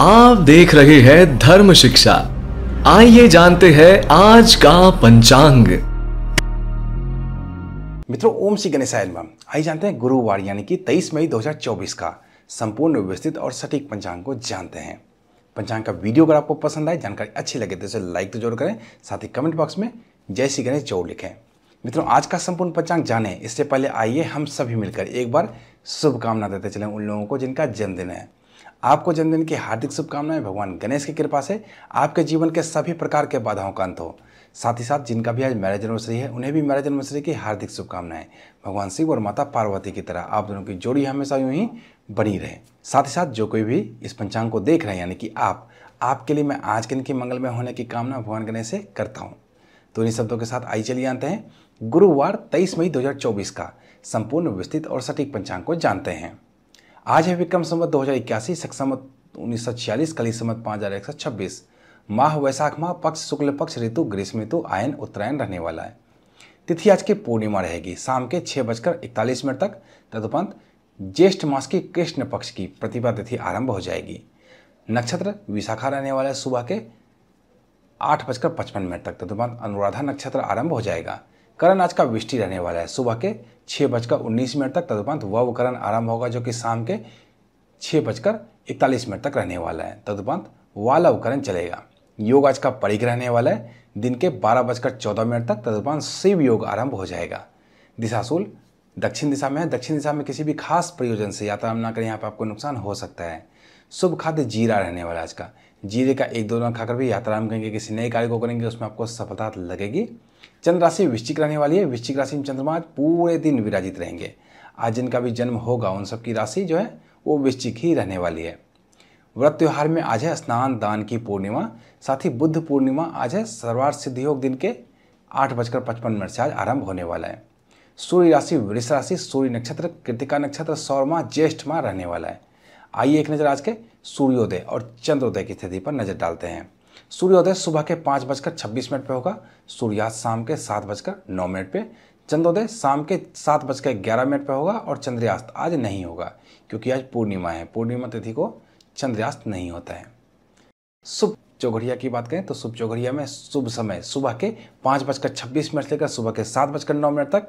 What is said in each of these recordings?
आप देख रहे हैं धर्म शिक्षा आइए जानते हैं आज का पंचांग मित्रों ओम श्री गणेशाय आइए जानते हैं गुरुवार यानी कि 23 मई 2024 का संपूर्ण व्यवस्थित और सटीक पंचांग को जानते हैं पंचांग का वीडियो अगर आपको पसंद आए जानकारी अच्छी लगे तो इसे लाइक तो जरूर करें साथ ही कमेंट बॉक्स में जय श्री गणेश जोर लिखें मित्रों आज का संपूर्ण पंचांग जाने इससे पहले आइए हम सभी मिलकर एक बार शुभकामना देते चलें उन लोगों को जिनका जन्मदिन है आपको जन्मदिन की हार्दिक शुभकामनाएं भगवान गणेश की कृपा से आपके जीवन के सभी प्रकार के बाधाओं का अंत हो साथ ही साथ जिनका भी आज मैरिज एनिवर्सरी है उन्हें भी मैरिज एनिवर्सरी की हार्दिक शुभकामनाएं भगवान शिव और माता पार्वती की तरह आप दोनों की जोड़ी हमेशा यूं ही बनी रहे साथ ही साथ जो कोई भी इस पंचांग को देख रहे हैं यानी कि आप आपके लिए मैं आज के दिन की मंगलमय होने की कामना भगवान गणेश से करता हूँ तो इन्हीं शब्दों के साथ आई चलिए आते हैं गुरुवार 23 मई 2024 का संपूर्ण विस्तृत और सटीक पंचांग को जानते हैं आज है विक्रम संवत दो हज़ार इक्यासी संवत उन्नीस सौ छियालीस कली संवत पाँच हज़ार एक सौ छब्बीस माह वैशाख माह पक्ष शुक्ल पक्ष ऋतु ग्रीष्म ऋतु आयन उत्तरायण रहने वाला है तिथि आज की पूर्णिमा रहेगी शाम के छः बजकर इकतालीस मिनट तक तदुपंत ज्येष्ठ मास की कृष्ण पक्ष की प्रतिभा तिथि आरंभ हो जाएगी नक्षत्र विशाखा रहने वाला है सुबह के आठ बजकर पचपन मिनट तक तदुपंत अनुराधा नक्षत्र आरंभ हो जाएगा करण आज का विष्टि रहने वाला है सुबह के छः बजकर उन्नीस मिनट तक तदुपरांत वव करण आरंभ होगा जो कि शाम के छः बजकर इकतालीस मिनट तक रहने वाला है तदुपरांत वालव करण चलेगा योग आज का परिक रहने वाला है दिन के बारह बजकर चौदह मिनट तक तदुपरांत शिव योग आरंभ हो जाएगा दिशाशूल दक्षिण दिशा में है दक्षिण दिशा में किसी भी खास प्रयोजन से यात्रा न करें यहाँ पर आपको नुकसान हो सकता है शुभ खाद्य जीरा रहने वाला आज का जीरे का एक दो दिन खाकर भी यात्रा हम करेंगे किसी नए कार्य को करेंगे उसमें आपको सफलता लगेगी चंद्र राशि वृश्चिक रहने वाली है वृश्चिक राशि में चंद्रमा आज पूरे दिन विराजित रहेंगे आज जिनका भी जन्म होगा उन सबकी राशि जो है वो वृश्चिक ही रहने वाली है व्रत त्यौहार में आज है स्नान दान की पूर्णिमा साथ ही बुद्ध पूर्णिमा आज है सर्वार्थ सिद्धि योग दिन के आठ बजकर पचपन मिनट से आज आरंभ होने वाला है सूर्य राशि वृष राशि सूर्य नक्षत्र कृतिका नक्षत्र सौरमा ज्येष्ठ माह रहने वाला है आइए एक नज़र आज के सूर्योदय और चंद्रोदय की स्थिति पर नज़र डालते हैं सूर्योदय सुबह के पाँच बजकर छब्बीस मिनट पर होगा सूर्यास्त शाम के सात बजकर नौ मिनट पर चंद्रोदय शाम के सात बजकर ग्यारह मिनट पर होगा और चंद्रयास्त आज नहीं होगा क्योंकि आज पूर्णिमा है पूर्णिमा तिथि को चंद्रयास्त नहीं होता है शुभ चौघड़िया की बात करें तो शुभ चौघड़िया में शुभ समय सुबह के पाँच बजकर छब्बीस मिनट से लेकर सुबह के सात बजकर नौ मिनट तक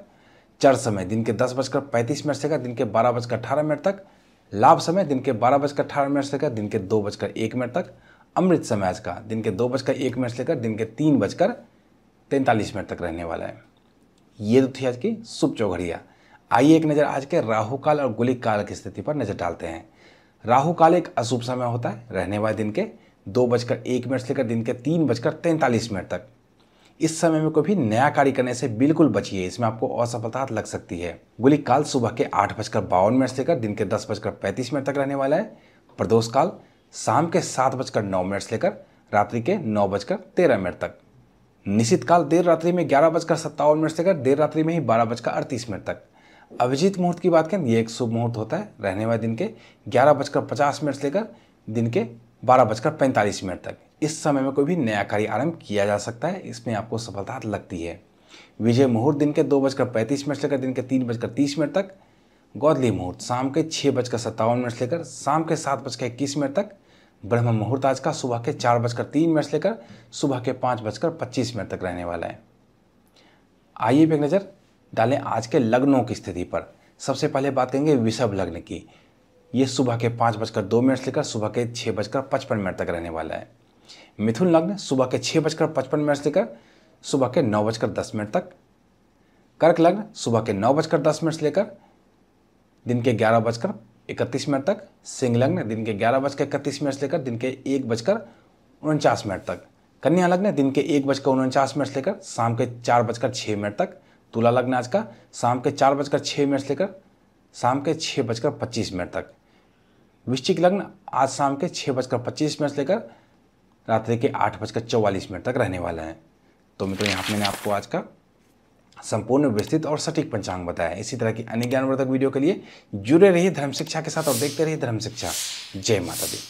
चर समय दिन के दस बजकर पैंतीस मिनट से लेकर दिन के बारह बजकर अठारह मिनट तक लाभ समय दिन के बारह बजकर अठारह मिनट से लेकर दिन के दो बजकर एक मिनट तक अमृत समय आज का दिन के दो बजकर एक मिनट से लेकर दिन के तीन बजकर तैंतालीस मिनट तक रहने वाला है ये तो थी आज की शुभ चौघड़िया आइए एक नज़र आज के राहु काल और गुलिक काल की स्थिति पर नज़र डालते हैं राहु काल एक अशुभ समय होता है रहने वाले दिन के दो बजकर एक मिनट से लेकर दिन के तीन बजकर तैंतालीस मिनट तक इस समय में कोई भी नया कार्य करने से बिल्कुल बचिए इसमें आपको असफलता लग सकती है गोली काल सुबह के आठ बजकर बावन मिनट से लेकर दिन के दस बजकर पैंतीस मिनट तक रहने वाला है प्रदोष काल शाम के सात बजकर नौ मिनट से लेकर रात्रि के नौ बजकर तेरह मिनट तक निश्चित काल देर रात्रि में ग्यारह बजकर सत्तावन मिनट से लेकर देर रात्रि में ही बारह बजकर अड़तीस मिनट तक अभिजीत मुहूर्त की बात करें ये एक शुभ मुहूर्त होता है रहने वाले दिन के ग्यारह बजकर पचास मिनट से लेकर दिन के बारह बजकर पैंतालीस मिनट तक इस समय में कोई भी नया कार्य आरंभ किया जा सकता है इसमें आपको सफलता लगती है विजय मुहूर्त दिन के दो बजकर पैंतीस मिनट से लेकर दिन के तीन बजकर तीस मिनट तक गौदली मुहूर्त शाम के छः बजकर सत्तावन मिनट से लेकर शाम के सात बजकर इक्कीस मिनट तक ब्रह्म मुहूर्त आज का सुबह के चार बजकर तीन मिनट से लेकर सुबह के पाँच बजकर पच्चीस मिनट तक रहने वाला है आइए एक नज़र डालें आज के लग्नों की स्थिति पर सबसे पहले बात करेंगे विषभ लग्न की ये सुबह के पाँच बजकर दो मिनट से लेकर सुबह के छः बजकर पचपन मिनट तक रहने वाला है मिथुन लग्न सुबह के छः बजकर पचपन मिनट से लेकर सुबह के नौ बजकर दस मिनट तक कर्क लग्न सुबह के नौ बजकर दस मिनट से लेकर दिन के ग्यारह बजकर इकतीस मिनट तक सिंह लग्न दिन के ग्यारह बजकर इकतीस मिनट से लेकर दिन के एक बजकर उनचास मिनट तक कन्या लग्न दिन के एक बजकर उनचास मिनट से लेकर शाम के चार बजकर छः मिनट तक तुला लग्न आज का शाम के चार बजकर छः मिनट से लेकर शाम के छः बजकर पच्चीस मिनट तक वृश्चिक लग्न आज शाम के छः बजकर पच्चीस मिनट से लेकर रात्रि के आठ बजकर चौवालीस मिनट तक रहने वाला है तो मित्रों यहाँ पर मैंने आपको आज का संपूर्ण विस्तृत और सटीक पंचांग बताया इसी तरह की अन्य ज्ञानवर्धक वीडियो के लिए जुड़े रहिए धर्म शिक्षा के साथ और देखते रहिए धर्म शिक्षा जय माता दी